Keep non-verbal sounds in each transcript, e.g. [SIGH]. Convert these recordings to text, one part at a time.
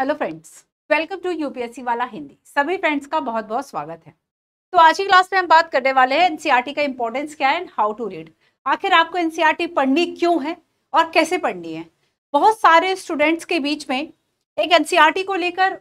Hello friends welcome to UPSC वाला हिंदी सभी friends का बहुत बहुत स्वागत है तो आज की क्लास में हम बात करने वाले हैं एनसीईआरटी e का इम्पोर्टेंस क्या है एंड हाउ टू रीड आखिर आपको एनसीईआरटी e पढ़नी क्यों है और कैसे पढ़नी है बहुत सारे स्टूडेंट्स के बीच में एक एनसीईआरटी e को लेकर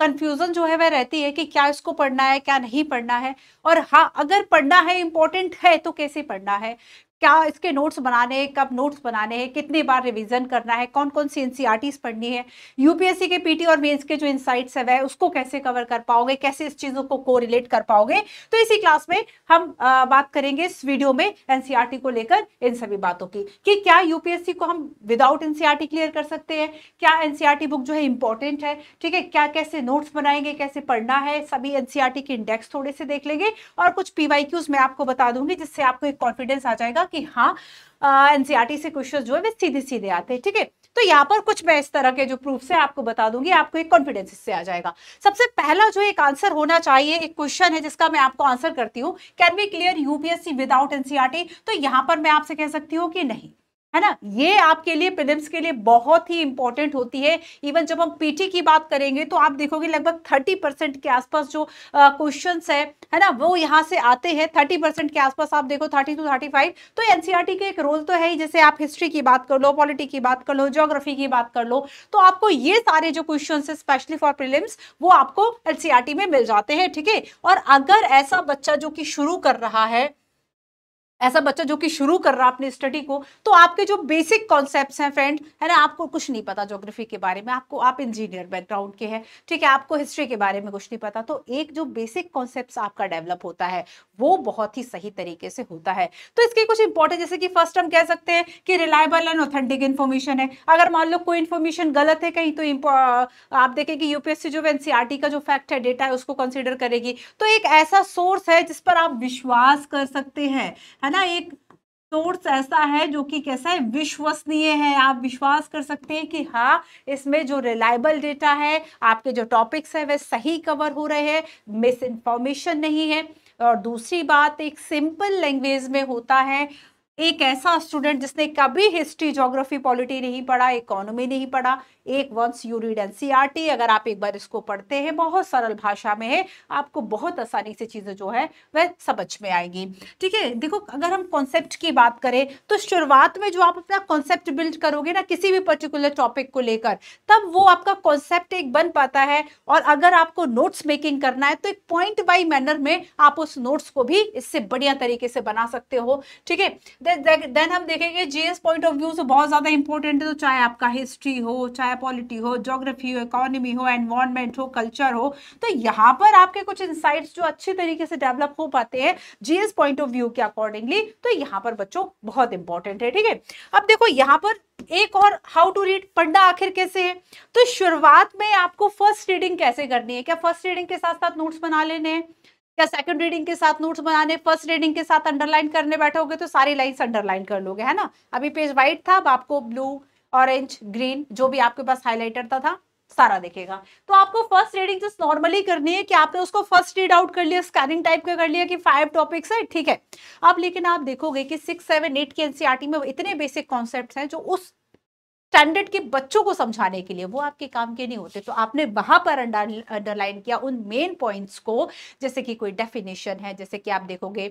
कन्फ्यूज़न जो है वह रहती है कि क्या इसको पढ़ना है क्या नहीं पढ़ना है और हाँ अगर पढ़ना है इम्पोर्टेंट है तो कैसे पढ़ना है क्या इसके नोट्स बनाने हैं कब नोट्स बनाने हैं कितनी बार रिवीजन करना है कौन कौन सी एनसीईआरटीज e पढ़नी है यूपीएससी के पीटी और मेंस के जो इनसाइट्स है वह उसको कैसे कवर कर पाओगे कैसे इस चीज़ों को को रिलेट कर पाओगे तो इसी क्लास में हम आ, बात करेंगे इस वीडियो में एनसीआरटी e को लेकर इन सभी बातों की कि क्या यूपीएससी को हम विदाउट एनसीआरटी क्लियर कर सकते हैं क्या एनसीआरटी बुक e जो है इंपॉर्टेंट है ठीक है क्या कैसे नोट्स बनाएंगे कैसे पढ़ना है सभी एनसीआरटी के इंडेक्स थोड़े से देख लेंगे और कुछ पीवाई मैं आपको बता दूंगी जिससे आपको एक कॉन्फिडेंस आ जाएगा कि हाँ एनसीआरटी e से क्वेश्चन जो है वे सीधे सीधे आते हैं ठीक है ठीके? तो यहाँ पर कुछ मैं इस तरह के जो प्रूफ है आपको बता दूंगी आपको एक कॉन्फिडेंस इससे आ जाएगा सबसे पहला जो एक आंसर होना चाहिए एक क्वेश्चन है जिसका मैं आपको आंसर करती हूँ can be clear UPSC without NCERT तो यहाँ पर मैं आपसे कह सकती हूँ कि नहीं है ना ये आपके लिए प्रिलिम्स के लिए बहुत ही इंपॉर्टेंट होती है इवन जब हम पीटी की बात करेंगे तो आप देखोगे लगभग थर्टी परसेंट के आसपास जो क्वेश्चन है है ना वो यहाँ से आते हैं थर्टी परसेंट के आसपास आप देखो थर्टी टू थर्टी फाइव तो एनसीआरटी e का एक रोल तो है ही जैसे आप हिस्ट्री की बात कर लो पॉलिटी की बात कर लो जोग्राफी की बात कर लो तो आपको ये सारे जो क्वेश्चन है स्पेशली फॉर प्रिलिम्स वो आपको एनसीआरटी e में मिल जाते हैं ठीक है और अगर ऐसा बच्चा जो कि शुरू कर रहा है ऐसा बच्चा जो कि शुरू कर रहा है अपनी स्टडी को तो आपके जो बेसिक कॉन्सेप्ट्स हैं फ्रेंड है ना आपको कुछ नहीं पता ज्योग्राफी के बारे में आपको आप इंजीनियर बैकग्राउंड के हैं ठीक है आपको हिस्ट्री के बारे में कुछ नहीं पता तो एक जो बेसिक कॉन्सेप्ट आपका डेवलप होता है वो बहुत ही सही तरीके से होता है तो इसके कुछ इंपॉर्टेंट जैसे कि फर्स्ट हम कह सकते हैं कि रिलायबल एंड ऑथेंटिक इन्फॉर्मेशन है अगर मान लो कोई इन्फॉर्मेशन गलत है कहीं तो आप देखें कि यूपीएससी जो एनसीआरटी का जो फैक्ट है डेटा है उसको कंसिडर करेगी तो एक ऐसा सोर्स है जिस पर आप विश्वास कर सकते हैं है ना एक सोर्स ऐसा है जो कि कैसा है विश्वसनीय है आप विश्वास कर सकते हैं कि हाँ इसमें जो रिलायबल डेटा है आपके जो टॉपिक्स है वे सही कवर हो रहे हैं मिस इन्फॉर्मेशन नहीं है और दूसरी बात एक सिंपल लैंग्वेज में होता है एक ऐसा स्टूडेंट जिसने कभी हिस्ट्री ज्योग्राफी पॉलिटी नहीं पढ़ा इकोनॉमी नहीं पढ़ा एक वंस यू रीड एनसीईआरटी अगर आप एक बार इसको पढ़ते हैं बहुत सरल भाषा में है आपको बहुत आसानी से चीज़ें जो है वह समझ में आएगी ठीक है देखो अगर हम कॉन्सेप्ट की बात करें तो शुरुआत में जो आप अपना कॉन्सेप्ट बिल्ड करोगे ना किसी भी पर्टिकुलर टॉपिक को लेकर तब वो आपका कॉन्सेप्ट एक बन पाता है और अगर आपको नोट्स मेकिंग करना है तो एक पॉइंट बाई मैनर में आप उस नोट्स को भी इससे बढ़िया तरीके से बना सकते हो ठीक है देन हम देखेंगे जीएस पॉइंट ऑफ व्यू से बहुत ज़्यादा इंपॉर्टेंट है तो चाहे आपका हिस्ट्री हो चाहे पॉलिटी हो ज्योग्राफी हो इकोनॉमी हो एनवायरमेंट हो कल्चर हो तो यहाँ पर आपके कुछ इंसाइट्स जो अच्छे तरीके से डेवलप हो पाते हैं जीएस पॉइंट ऑफ व्यू के अकॉर्डिंगली तो यहाँ पर बच्चों बहुत इंपॉर्टेंट है ठीक है अब देखो यहाँ पर एक और हाउ टू रीड पढ़ना आखिर कैसे है तो शुरुआत में आपको फर्स्ट रीडिंग कैसे करनी है क्या फर्स्ट रीडिंग के साथ साथ नोट्स बना लेने हैं या सेकंड रीडिंग के साथ नोट्स बनाने फर्स्ट रीडिंग के साथ अंडरलाइन करने बैठोगे तो सारी लाइन्स अंडरलाइन कर लोगे है ना अभी पेज व्हाइट था अब आपको ब्लू ऑरेंज ग्रीन जो भी आपके पास हाईलाइटर था, था सारा देखेगा तो आपको फर्स्ट रीडिंग जस्ट नॉर्मली करनी है कि आपने उसको फर्स्ट रीड आउट कर लिया स्कैनिंग टाइप का कर लिया कि फाइव टॉपिक्स है ठीक है अब लेकिन आप देखोगे कि सिक्स सेवन एट के एनसीआरटी में इतने बेसिक कॉन्सेप्ट हैं जो उस स्टैंडर्ड के बच्चों को समझाने के लिए वो आपके काम के नहीं होते तो आपने वहां पर अंडरलाइन किया उन मेन पॉइंट्स को जैसे कि कोई डेफिनेशन है जैसे कि आप देखोगे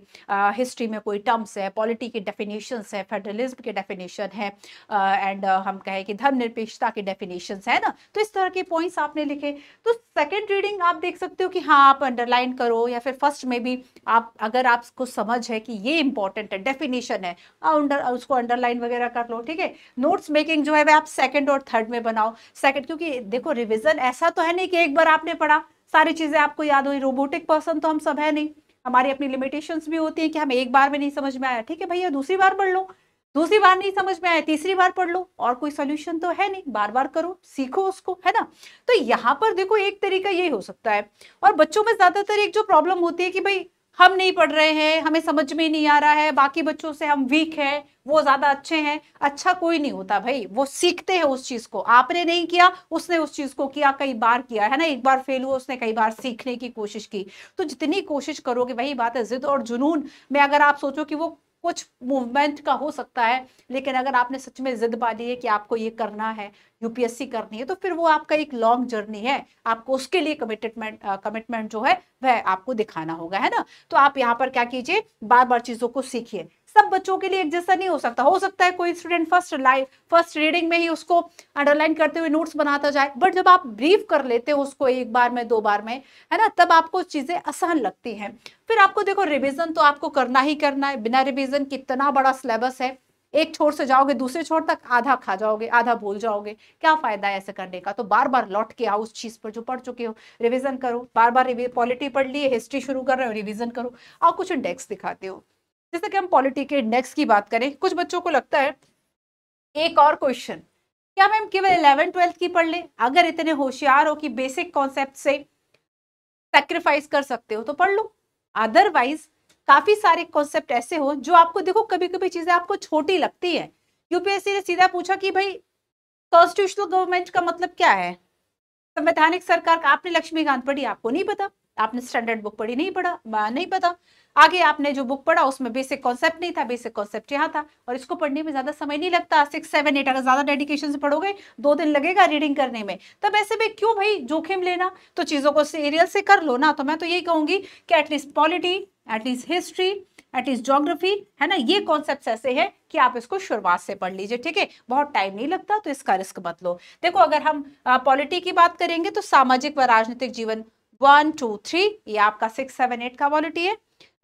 हिस्ट्री में कोई टर्म्स है पॉलिटी के डेफिनेशन है फेडरलिज्म के डेफिनेशन है एंड हम कहें कि धर्मनिरपेक्षता के डेफिनेशन है ना तो इस तरह के पॉइंट्स आपने लिखे तो सेकेंड रीडिंग आप देख सकते हो कि हाँ आप अंडरलाइन करो या फिर फर्स्ट में भी आप अगर आपको समझ है कि ये इंपॉर्टेंट है डेफिनेशन है उसको अंडरलाइन वगैरह कर लो ठीक है नोट्स मेकिंग जो है आप सेकंड और थर्ड में बनाओ सेकंड क्योंकि देखो रिवीजन ऐसा तो है नहीं कि एक बार आपने पढ़ा सारी चीज़ें आपको याद हुई रोबोटिक पर्सन तो हम सब है नहीं हमारी अपनी लिमिटेशंस भी होती है कि हम एक बार में नहीं समझ में आया ठीक है भैया दूसरी बार पढ़ लो दूसरी बार नहीं समझ में आया तीसरी बार पढ़ लो और कोई सोल्यूशन तो है नहीं बार बार करो सीखो उसको है ना तो यहाँ पर देखो एक तरीका यही हो सकता है और बच्चों में ज्यादातर एक जो प्रॉब्लम होती है कि भाई हम नहीं पढ़ रहे हैं हमें समझ में नहीं आ रहा है बाकी बच्चों से हम वीक है वो ज्यादा अच्छे हैं अच्छा कोई नहीं होता भाई वो सीखते हैं उस चीज को आपने नहीं किया उसने उस चीज को किया कई बार किया है ना एक बार फेल हुआ उसने कई बार सीखने की कोशिश की तो जितनी कोशिश करोगे वही बात है जिद और जुनून में अगर आप सोचो कि वो कुछ मूवमेंट का हो सकता है लेकिन अगर आपने सच में जिद पा ली है कि आपको ये करना है यूपीएससी करनी है तो फिर वो आपका एक लॉन्ग जर्नी है आपको उसके लिए कमिटमेंट कमिटमेंट जो है वह आपको दिखाना होगा है ना तो आप यहाँ पर क्या कीजिए बार बार चीज़ों को सीखिए सब बच्चों के लिए एक जैसा नहीं हो सकता हो सकता है कोई student first line first reading में ही उसको अंडरलाइन करते हुए नोट्स बनाता जाए बट जब आप ब्रीफ कर लेते हो उसको एक बार में दो बार में है ना तब आपको चीज़ें आसान लगती हैं फिर आपको देखो रिविजन तो आपको करना ही करना है बिना रिविजन कितना बड़ा सिलेबस है एक छोर से जाओगे दूसरे छोर तक आधा खा जाओगे आधा भूल जाओगे क्या फायदा है ऐसे करने का तो बार बार लौट के आओ उस चीज पर जो पढ़ चुके हो रिविजन करो बार बार पॉलिटी पढ़ लिए हिस्ट्री शुरू कर रहे हो रिविजन करो आओ कुछ इंडेक्स दिखाते हो जैसे कि हम पॉलिटी के इंडेक्स की बात करें कुछ बच्चों को लगता है एक और क्वेश्चन क्या मैम केवल इलेवन ट्वेल्थ की पढ़ लें अगर इतने होशियार हो कि बेसिक कॉन्सेप्ट से सेक्रीफाइस कर सकते हो तो पढ़ लो अदरवाइज काफी सारे कॉन्सेप्ट ऐसे हो जो आपको देखो कभी कभी चीजें आपको छोटी लगती है यूपीएससी ने सीधा पूछा कि भाई कॉन्स्टिट्यूशनल गवर्नमेंट का मतलब क्या है संवैधानिक सरकार का आपने लक्ष्मीकांत पढ़ी आपको नहीं पता आपने स्टैंडर्ड बुक पढ़ी नहीं पढ़ा नहीं पता आगे आपने जो बुक पढ़ा उसमें बेसिक कॉन्सेप्ट नहीं था बेसिक कॉन्सेप्ट यहाँ था और इसको पढ़ने में ज़्यादा समय नहीं लगता सिक्स सेवन एट अगर ज़्यादा डेडिकेशन से पढ़ोगे दो दिन लगेगा रीडिंग करने में तब ऐसे में क्यों भाई जोखिम लेना तो चीज़ों को सीरियल से कर लो ना तो मैं तो यही कहूंगी कि at least polity at least history at least geography है ना ये कॉन्सेप्ट ऐसे है कि आप इसको शुरुआत से पढ़ लीजिए ठीक है बहुत टाइम नहीं लगता तो इसका रिस्क मत लो देखो अगर हम पॉलिटी की बात करेंगे तो सामाजिक व राजनीतिक जीवन वन टू थ्री ये आपका सिक्स सेवन एट का पॉलिटी है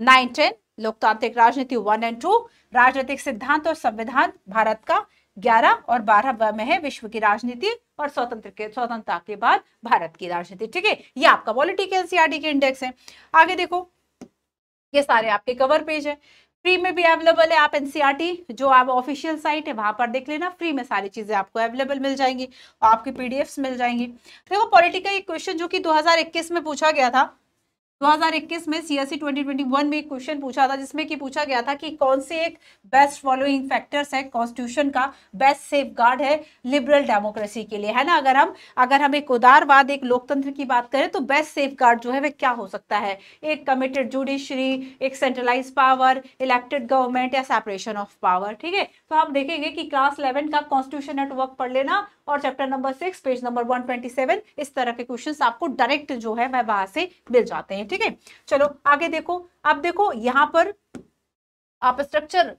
नाइन टेन लोकतांत्रिक राजनीति वन एंड टू राजनीतिक सिद्धांत और संविधान भारत का ग्यारह और बारह में है विश्व की राजनीति और स्वतंत्र के स्वतंत्रता के बाद भारत की राजनीति ठीक है ये आपका पॉलिटिकल एनसीआरटी के इंडेक्स है आगे देखो ये सारे आपके कवर पेज है फ्री में भी अवेलेबल है आप एनसीईआरटी जो आप ऑफिशियल साइट है वहां पर देख लेना फ्री में सारी चीजें आपको अवेलेबल मिल जाएंगी और आपकी पीडीएफ्स मिल जाएंगी देखो पॉलिटिकल क्वेश्चन जो कि 2021 में पूछा गया था 2021 में सीएससी 2021 e में एक क्वेश्चन पूछा था जिसमें कि पूछा गया था कि कौन से एक बेस्ट फॉलोइंग फैक्टर्स है कॉन्स्टिट्यूशन का बेस्ट सेफ गार्ड है लिबरल डेमोक्रेसी के लिए है ना अगर हम अगर हम एक उदारवाद एक लोकतंत्र की बात करें तो बेस्ट सेफ गार्ड जो है वह क्या हो सकता है एक कमिटेड जुडिशरी एक सेंट्रलाइज पावर इलेक्टेड गवर्नमेंट या सेपरेशन ऑफ पावर ठीक है तो हम देखेंगे कि क्लास इलेवन का कॉन्स्टिट्यूशन नेटवर्क पढ़ लेना और chapter number six page number one twenty seven इस तरह के क्वेश्चन आपको डायरेक्ट जो है वह वहां से मिल जाते हैं ठीक है चलो आगे देखो अब देखो यहाँ पर आप स्ट्रक्चर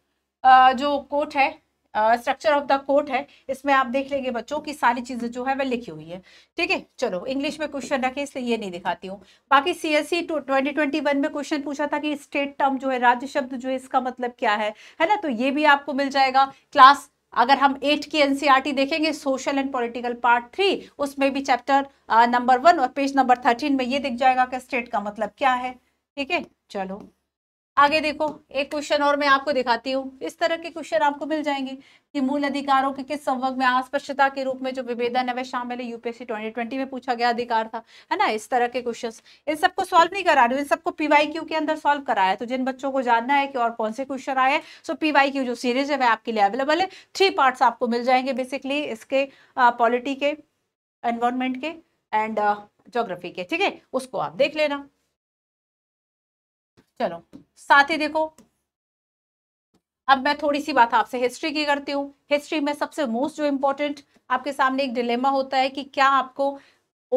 जो कोट है स्ट्रक्चर ऑफ द कोट है इसमें आप देख लेंगे बच्चों की सारी चीजें जो है वह लिखी हुई है ठीक है चलो इंग्लिश में क्वेश्चन रखे इसलिए ये नहीं दिखाती हूँ बाकी C S C twenty twenty one में क्वेश्चन पूछा था कि स्टेट टर्म जो है राज्य शब्द जो है इसका मतलब क्या है है ना तो ये भी आपको मिल जाएगा क्लास अगर हम एट की एनसीईआरटी e देखेंगे social and political part three उसमें भी चैप्टर नंबर वन और पेज नंबर थर्टीन में ये दिख जाएगा कि स्टेट का मतलब क्या है ठीक है चलो आगे देखो एक क्वेश्चन और मैं आपको दिखाती हूँ इस तरह के क्वेश्चन आपको मिल जाएंगे कि मूल अधिकारों के किस संवर्ग में अस्पष्टता के रूप में जो विभेदन है वह शामिल है यूपीएससी ट्वेंटी ट्वेंटी में पूछा गया अधिकार था है ना इस तरह के क्वेश्चंस इन सबको सॉल्व नहीं करा रहे इन सबको पीवाई क्यू के अंदर सॉल्व कराया तो जिन बच्चों को जानना है कि और कौन से क्वेश्चन आए सो पीवाई जो सीरीज है वह आपके लिए अवेलेबल है थ्री पार्ट आपको मिल जाएंगे बेसिकली इसके पॉलिटी के एनवायरमेंट के एंड जोग्राफी के ठीक है उसको आप देख लेना चलो साथ ही देखो अब मैं थोड़ी सी बात आपसे हिस्ट्री की करती हूँ हिस्ट्री में सबसे मोस्ट जो इम्पोर्टेंट आपके सामने एक डिलेमा होता है कि क्या आपको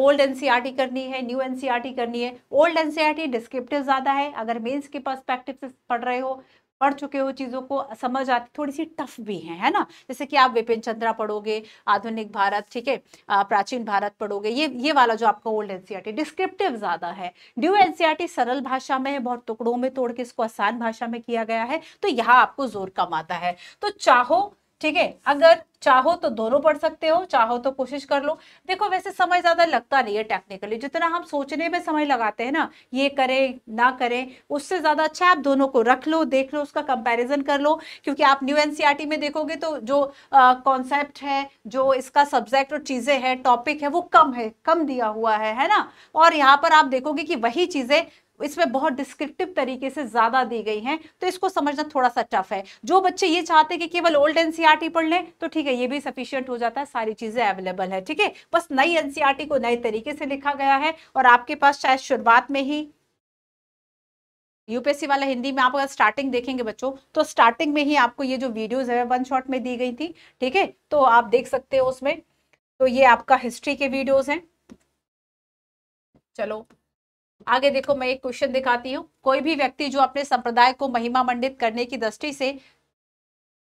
ओल्ड एनसीईआरटी e करनी है न्यू एनसीईआरटी e करनी है ओल्ड एनसीईआरटी डिस्क्रिप्टिव ज़्यादा है अगर मेंस के पर्सपेक्टिव से पढ़ रहे हो पढ़ चुके हो चीज़ों को समझ आती थोड़ी सी टफ भी हैं है ना जैसे कि आप विपिन चंद्रा पढ़ोगे आधुनिक भारत ठीक है प्राचीन भारत पढ़ोगे ये ये वाला जो आपका ओल्ड एनसीआर डिस्क्रिप्टिव ज़्यादा है ड्यू एनसीईआरटी e सरल भाषा में है बहुत टुकड़ों में तोड़ के इसको आसान भाषा में किया गया है तो यहाँ आपको जोर कम आता है तो चाहो ठीक है अगर चाहो तो दोनों पढ़ सकते हो चाहो तो कोशिश कर लो देखो वैसे समय ज्यादा लगता नहीं है टेक्निकली जितना हम सोचने में समय लगाते हैं ना ये करें ना करें उससे ज्यादा अच्छा आप दोनों को रख लो देख लो उसका कंपैरिजन कर लो क्योंकि आप न्यू एनसीईआरटी e में देखोगे तो जो कॉन्सेप्ट है जो इसका सब्जेक्ट और चीजें है टॉपिक है वो कम है कम दिया हुआ है है ना और यहाँ पर आप देखोगे कि वही चीजें इसमें बहुत डिस्क्रिप्टिव तरीके से ज़्यादा दी गई हैं तो इसको समझना थोड़ा सा टफ है जो बच्चे ये चाहते हैं कि केवल ओल्ड एनसीईआरटी e पढ़ लें तो ठीक है ये भी सफिशियंट हो जाता है सारी चीज़ें अवेलेबल है ठीक है बस नई एनसीईआरटी e को नए तरीके से लिखा गया है और आपके पास शायद शुरुआत में ही यूपीएससी वाला हिंदी में आप अगर स्टार्टिंग देखेंगे बच्चों तो स्टार्टिंग में ही आपको ये जो वीडियोज है वन शॉट में दी गई थी ठीक है तो आप देख सकते हो उसमें तो ये आपका हिस्ट्री के वीडियोज हैं चलो आगे देखो मैं एक क्वेश्चन दिखाती हूँ कोई भी व्यक्ति जो अपने संप्रदाय को महिमा मंडित करने की दृष्टि से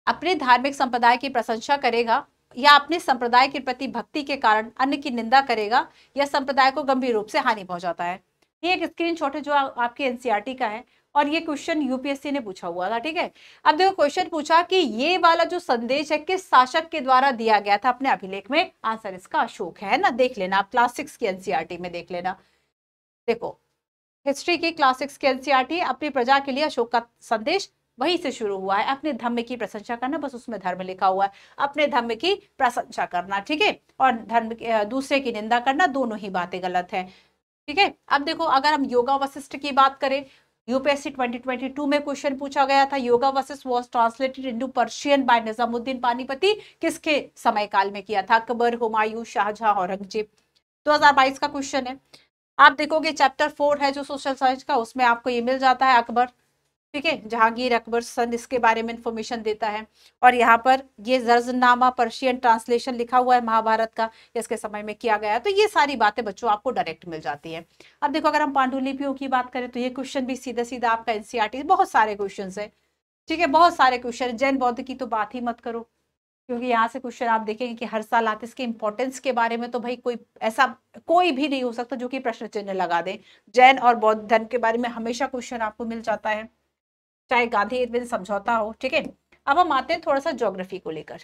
अपने धार्मिक संप्रदाय की प्रशंसा करेगा या अपने संप्रदाय के प्रति भक्ति के कारण अन्य की निंदा करेगा या संप्रदाय को गंभीर रूप से हानि पहुंचाता है ये एक स्क्रीनशॉट है जो आ, आपके एनसीआरटी e का है और ये क्वेश्चन यूपीएससी ने पूछा हुआ था ठीक है अब देखो क्वेश्चन पूछा कि ये वाला जो संदेश है किस शासक के द्वारा दिया गया था अपने अभिलेख में आंसर इसका अशोक है ना देख लेना आप क्लास सिक्स की एनसीआरटी e में देख लेना देखो हिस्ट्री की क्लासिक्स के एनसीआर एनसीआरटी अपनी प्रजा के लिए अशोक का संदेश वहीं से शुरू हुआ है अपने धर्म की प्रशंसा करना बस उसमें धर्म लिखा हुआ है अपने धर्म की प्रशंसा करना ठीक है और धर्म दूसरे की निंदा करना दोनों ही बातें गलत है ठीक है अब देखो अगर हम योगा वशिष्ठ की बात करें यूपीएससी 2022 में क्वेश्चन पूछा गया था Yoga Vashishtha was translated into Persian by Nizamuddin Panipati किसके समय काल में किया था अकबर हुमायूं शाहजहां औरंगजेब 2022 का क्वेश्चन है आप देखोगे चैप्टर फोर है जो सोशल साइंस का उसमें आपको ये मिल जाता है अकबर ठीक है जहांगीर अकबर सन इसके बारे में इंफॉर्मेशन देता है और यहाँ पर ये जर्जनामा पर्शियन ट्रांसलेशन लिखा हुआ है महाभारत का इसके समय में किया गया तो ये सारी बातें बच्चों आपको डायरेक्ट मिल जाती है अब देखो अगर हम पांडुलिपियों की बात करें तो ये क्वेश्चन भी सीधा सीधा आपका एनसीआरटी e बहुत सारे क्वेश्चन है ठीक है बहुत सारे क्वेश्चन जैन बौद्ध की तो बात ही मत करो क्योंकि यहाँ से क्वेश्चन आप देखेंगे कि हर साल आते इसके इंपॉर्टेंस के बारे में तो भाई कोई ऐसा कोई भी नहीं हो सकता जो कि प्रश्न चिन्ह लगा दे जैन और बौद्ध धर्म के बारे में हमेशा क्वेश्चन आपको मिल जाता है चाहे गांधी इरविन समझौता हो ठीक है अब हम आते हैं थोड़ा सा ज्योग्राफी को लेकर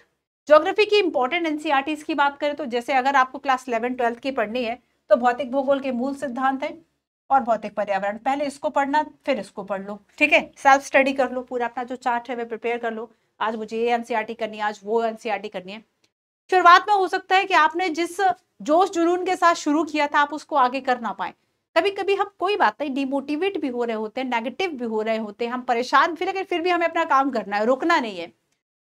ज्योग्राफी की इंपॉर्टेंट एनसीआरटी e की बात करें तो जैसे अगर आपको क्लास इलेवन ट्वेल्थ की पढ़नी है तो भौतिक भूगोल के मूल सिद्धांत है और भौतिक पर्यावरण पहले इसको पढ़ना फिर इसको पढ़ लो ठीक है सेल्फ स्टडी कर लो पूरा अपना जो चार्ट है वह प्रिपेयर कर लो आज मुझे ये एनसीआरटी e करनी है आज वो एनसीआरटी e करनी है शुरुआत में हो सकता है कि आपने जिस जोश जुनून के साथ शुरू किया था आप उसको आगे कर ना पाए कभी कभी हम कोई बात नहीं डिमोटिवेट भी हो रहे होते हैं नेगेटिव भी हो रहे होते हैं हम परेशान भी लेकिन फिर भी हमें अपना काम करना है रुकना नहीं है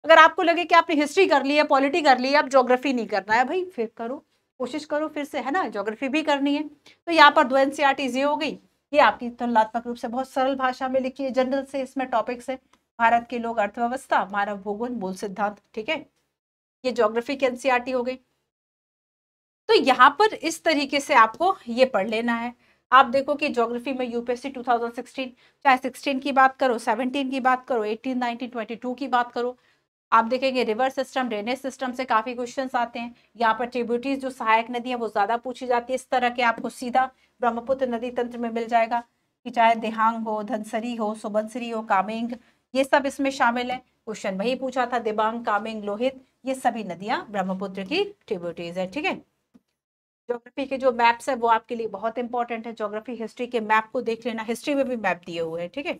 अगर आपको लगे कि आपने हिस्ट्री कर ली है पॉलिटी कर ली है आप ज्योग्राफी नहीं करना है भाई फिर करो कोशिश करो फिर से है ना ज्योग्राफी भी करनी है तो यहाँ पर दो एन e ये हो गई ये आपकी तुलनात्मक रूप से बहुत सरल भाषा में लिखी है जनरल से इसमें टॉपिक्स है भारत के लोग अर्थव्यवस्था मानव भूगोल मूल सिद्धांत ठीक है ये ज्योग्राफी की एनसीआरटी e हो गई तो यहाँ पर इस तरीके से आपको ये पढ़ लेना है आप देखो कि ज्योग्राफी में यूपीएससी 2016 चाहे 16 की बात करो 17 की बात करो 18, 19, 22 की बात करो आप देखेंगे रिवर सिस्टम ड्रेनेज सिस्टम से काफी क्वेश्चन आते हैं यहाँ पर ट्रिब्यूटीज जो सहायक नदी है वो ज्यादा पूछी जाती है इस तरह के आपको सीधा ब्रह्मपुत्र नदी तंत्र में मिल जाएगा कि चाहे देहांग हो धनसरी हो सुबनसरी हो कामेंग ये सब इसमें शामिल है क्वेश्चन वही पूछा था दिबांग कामिंग लोहित ये सभी नदियां ब्रह्मपुत्र की ट्रिब्यूटीज है ठीक है ज्योग्राफी के जो मैप्स है वो आपके लिए बहुत इंपॉर्टेंट है ज्योग्राफी हिस्ट्री के मैप को देख लेना हिस्ट्री में भी मैप दिए हुए हैं ठीक है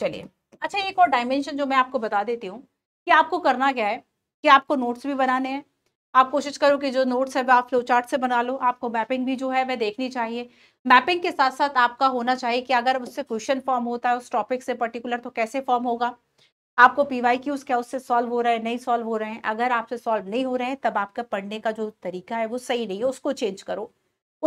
चलिए अच्छा एक और डायमेंशन जो मैं आपको बता देती हूँ कि आपको करना क्या है कि आपको नोट्स भी बनाने हैं आप कोशिश करो कि जो नोट्स है वह आप फ्लो चार्ट से बना लो आपको मैपिंग भी जो है वह देखनी चाहिए मैपिंग के साथ साथ आपका होना चाहिए कि अगर उससे क्वेश्चन फॉर्म होता है उस टॉपिक से पर्टिकुलर तो कैसे फॉर्म होगा आपको पी वाई क्यूज क्या उससे सॉल्व हो रहे हैं नहीं सॉल्व हो रहे हैं अगर आपसे सॉल्व नहीं हो रहे हैं तब आपका पढ़ने का जो तरीका है वो सही नहीं है उसको चेंज करो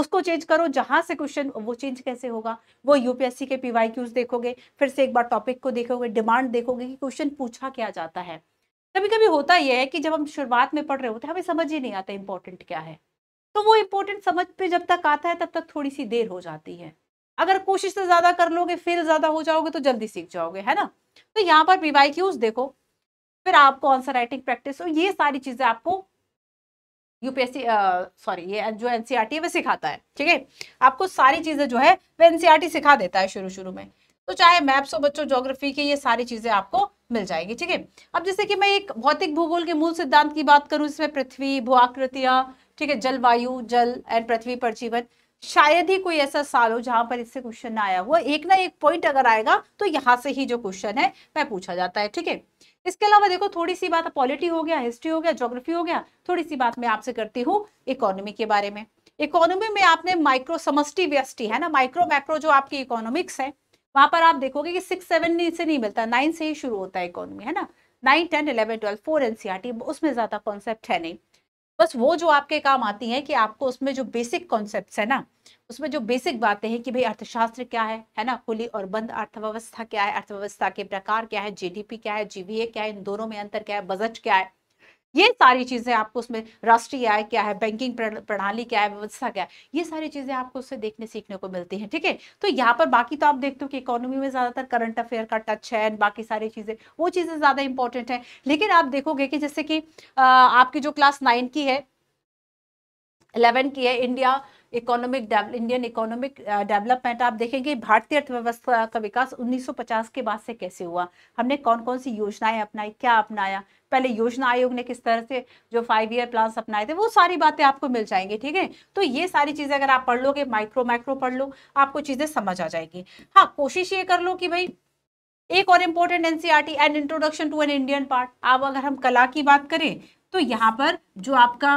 उसको चेंज करो जहां से क्वेश्चन वो चेंज कैसे होगा वो यूपीएससी के क्यूज देखोगे फिर से एक बार टॉपिक को देखोगे डिमांड देखोगे कि क्वेश्चन पूछा क्या जाता है कभी कभी होता यह है कि जब हम शुरुआत में पढ़ रहे होते हैं हमें समझ ही नहीं आता इंपॉर्टेंट क्या है तो वो इम्पोर्टेंट समझ पे जब तक आता है तब तक थोड़ी सी देर हो जाती है अगर कोशिश से ज्यादा कर लोगे फिर ज्यादा हो जाओगे तो जल्दी सीख जाओगे है ना तो यहाँ पर पीवाई क्यूज देखो फिर आपको आंसर राइटिंग प्रैक्टिस हो ये सारी चीजें आपको यूपीएससी सॉरी ये जो एनसीआरटी e है वह सिखाता है ठीक है आपको सारी चीजें जो है वह एनसीआरटी e सिखा देता है शुरू शुरू में तो चाहे मैप्स हो बच्चों ज्योग्राफी के ये सारी चीजें आपको मिल जाएगी ठीक है अब जैसे कि मैं एक भौतिक भूगोल के मूल सिद्धांत की बात करूं इसमें पृथ्वी आकृतियां ठीक है जलवायु जल एंड पृथ्वी पर जीवन शायद ही कोई ऐसा साल हो जहां पर इससे क्वेश्चन ना आया हुआ एक ना एक पॉइंट अगर आएगा तो यहाँ से ही जो क्वेश्चन है वह पूछा जाता है ठीक है इसके अलावा देखो थोड़ी सी बात पॉलिटी हो गया हिस्ट्री हो गया ज्योग्राफी हो गया थोड़ी सी बात मैं आपसे करती हूँ इकोनॉमी के बारे में इकोनॉमी में आपने माइक्रो समष्टि व्यस्टि है ना माइक्रो मैक्रो जो आपकी इकोनॉमिक्स है वहां पर आप देखोगे कि सिक्स सेवन से नहीं मिलता नाइन से ही शुरू होता है इकोनॉमी है ना nine ten eleven twelve four NCERT उसमें ज्यादा कॉन्सेप्ट है नहीं बस वो जो आपके काम आती है कि आपको उसमें जो बेसिक कॉन्सेप्ट है ना उसमें जो बेसिक बातें हैं कि भाई अर्थशास्त्र क्या है है ना खुली और बंद अर्थव्यवस्था क्या है अर्थव्यवस्था के प्रकार क्या है जीडीपी क्या है जीवीए क्या है इन दोनों में अंतर क्या है बजट क्या है ये सारी चीज़ें आपको उसमें राष्ट्रीय आय क्या है बैंकिंग प्रणाली क्या है व्यवस्था क्या है ये सारी चीज़ें आपको उससे देखने सीखने को मिलती हैं ठीक है तो यहाँ पर बाकी तो आप देखते हो कि इकोनॉमी में ज़्यादातर करंट अफेयर का टच है बाकी सारी चीज़ें वो चीज़ें ज़्यादा इंपॉर्टेंट है लेकिन आप देखोगे कि जैसे कि आपकी जो क्लास नाइन की है इलेवन की है India economic Indian economic development आप देखेंगे भारतीय अर्थव्यवस्था का विकास 1950 के बाद से कैसे हुआ हमने कौन कौन सी योजनाएं अपनाई क्या अपनाया पहले योजना आयोग ने किस तरह से जो फाइव ईयर प्लान अपनाए थे वो सारी बातें आपको मिल जाएंगी ठीक है तो ये सारी चीज़ें अगर आप पढ़ लोगे माइक्रो माइक्रो पढ़ लो आपको चीज़ें समझ आ जाएगी हाँ कोशिश ये कर लो कि भाई एक और important NCERT and introduction to an Indian part अब अगर हम कला की बात करें तो यहाँ पर जो आपका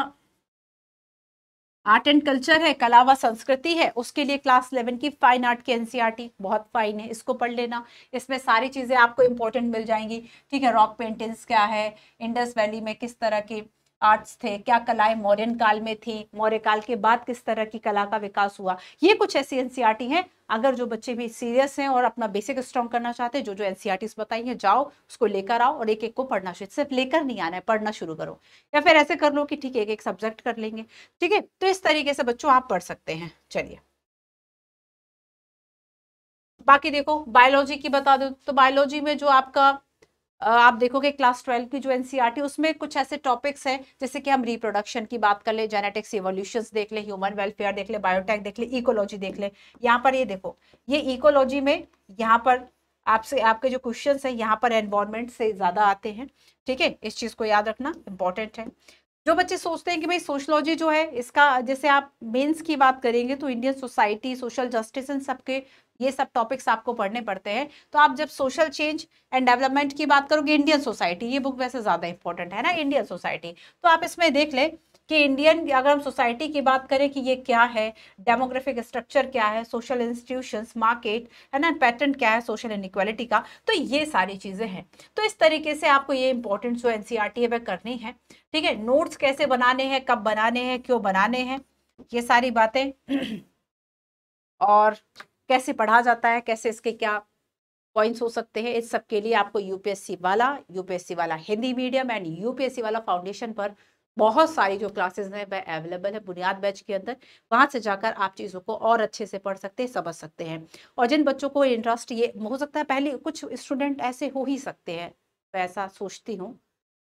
आर्ट एंड कल्चर है कला व संस्कृति है उसके लिए क्लास इलेवन की फाइन आर्ट की एनसीईआरटी e बहुत फाइन है इसको पढ़ लेना इसमें सारी चीज़ें आपको इंपॉर्टेंट मिल जाएंगी ठीक है रॉक पेंटिंग्स क्या है इंडस वैली में किस तरह की आर्ट्स थे क्या कलाएं मौर्यन काल में थी मौर्य काल के बाद किस तरह की कला का विकास हुआ ये कुछ ऐसी एनसीईआरटी e हैं अगर जो बच्चे भी सीरियस हैं और अपना बेसिक स्ट्रॉन्ग करना चाहते हैं जो जो एनसीआरटी e बताई हैं जाओ उसको लेकर आओ और एक एक को पढ़ना शुरू सिर्फ लेकर नहीं आना है पढ़ना शुरू करो या फिर ऐसे कर लो कि ठीक है एक एक सब्जेक्ट कर लेंगे ठीक है तो इस तरीके से बच्चों आप पढ़ सकते हैं चलिए बाकी देखो बायोलॉजी की बता दो तो बायोलॉजी में जो आपका आप देखोगे क्लास ट्वेल्व की जो एनसीईआरटी e उसमें कुछ ऐसे टॉपिक्स हैं जैसे कि हम रिप्रोडक्शन की बात कर ले जेनेटिक्स इवोल्यूशन देख ले ह्यूमन वेलफेयर देख ले बायोटेक देख ले इकोलॉजी देख ले यहाँ पर ये देखो ये इकोलॉजी में यहाँ पर आपसे आपके जो क्वेश्चन है यहाँ पर एनवायरमेंट से ज़्यादा आते हैं ठीक है इस चीज़ को याद रखना इंपॉर्टेंट है जो बच्चे सोचते हैं कि भाई सोशलॉजी जो है इसका जैसे आप मेंस की बात करेंगे तो इंडियन सोसाइटी सोशल जस्टिस इन सबके ये सब टॉपिक्स आपको पढ़ने पड़ते हैं तो आप जब सोशल चेंज एंड डेवलपमेंट की बात करोगे इंडियन सोसाइटी ये बुक वैसे ज़्यादा इंपॉर्टेंट है ना इंडियन सोसाइटी तो आप इसमें देख ले कि इंडियन अगर हम सोसाइटी की बात करें कि ये क्या है डेमोग्राफिक स्ट्रक्चर क्या है सोशल इंस्टीट्यूशंस मार्केट है ना पैटर्न क्या है सोशल इनिक्वालिटी का तो ये सारी चीज़ें हैं तो इस तरीके से आपको ये इंपॉर्टेंट जो एन सी में करनी है ठीक है नोट्स कैसे बनाने हैं कब बनाने हैं क्यों बनाने हैं ये सारी बातें [CLEARS THROAT] और कैसे पढ़ा जाता है कैसे इसके क्या पॉइंट्स हो सकते हैं इस सब के लिए आपको यूपीएससी वाला यूपीएससी वाला हिंदी मीडियम एंड यूपीएससी वाला फाउंडेशन पर बहुत सारी जो क्लासेस हैं वह अवेलेबल है बुनियाद बैच के अंदर वहाँ से जाकर आप चीज़ों को और अच्छे से पढ़ सकते हैं समझ सकते हैं और जिन बच्चों को इंटरेस्ट ये हो सकता है पहले कुछ स्टूडेंट ऐसे हो ही सकते हैं ऐसा सोचती हूँ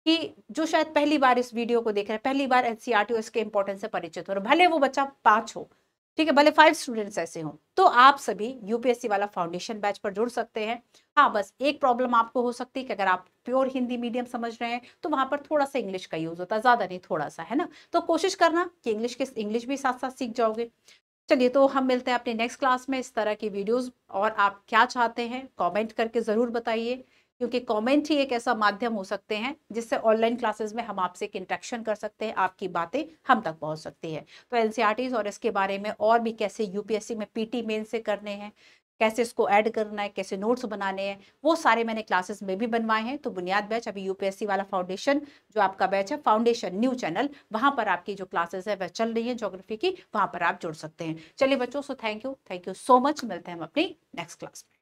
कि जो शायद पहली बार इस वीडियो को देख रहे हैं पहली बार एन सी आर टी इसके इंपॉर्टेंस से परिचित हो रहे भले वो बच्चा पाँच हो ठीक है भले फाइव स्टूडेंट्स ऐसे हों तो आप सभी यूपीएससी वाला फाउंडेशन बैच पर जुड़ सकते हैं हाँ बस एक प्रॉब्लम आपको हो सकती है कि अगर आप प्योर हिंदी मीडियम समझ रहे हैं तो वहां पर थोड़ा सा इंग्लिश का यूज होता है ज़्यादा नहीं थोड़ा सा है ना तो कोशिश करना कि इंग्लिश के इंग्लिश भी साथ साथ सीख जाओगे चलिए तो हम मिलते हैं अपने नेक्स्ट क्लास में इस तरह की वीडियोज और आप क्या चाहते हैं कॉमेंट करके ज़रूर बताइए क्योंकि कमेंट ही एक ऐसा माध्यम हो सकते हैं जिससे ऑनलाइन क्लासेस में हम आपसे एक इंट्रेक्शन कर सकते हैं आपकी बातें हम तक पहुंच सकती है तो एन और इसके बारे में और भी कैसे यूपीएससी में पीटी मेन से करने हैं कैसे इसको ऐड करना है कैसे नोट्स बनाने हैं वो सारे मैंने क्लासेस में भी बनवाए हैं तो बुनियाद बैच अभी यूपीएससी वाला फाउंडेशन जो आपका बैच है फाउंडेशन न्यू चैनल वहाँ पर आपकी जो क्लासेस है वह चल रही है जोग्राफी की वहाँ पर आप जुड़ सकते हैं चलिए बच्चों so thank you thank you so much मिलते हैं हम अपनी नेक्स्ट क्लास में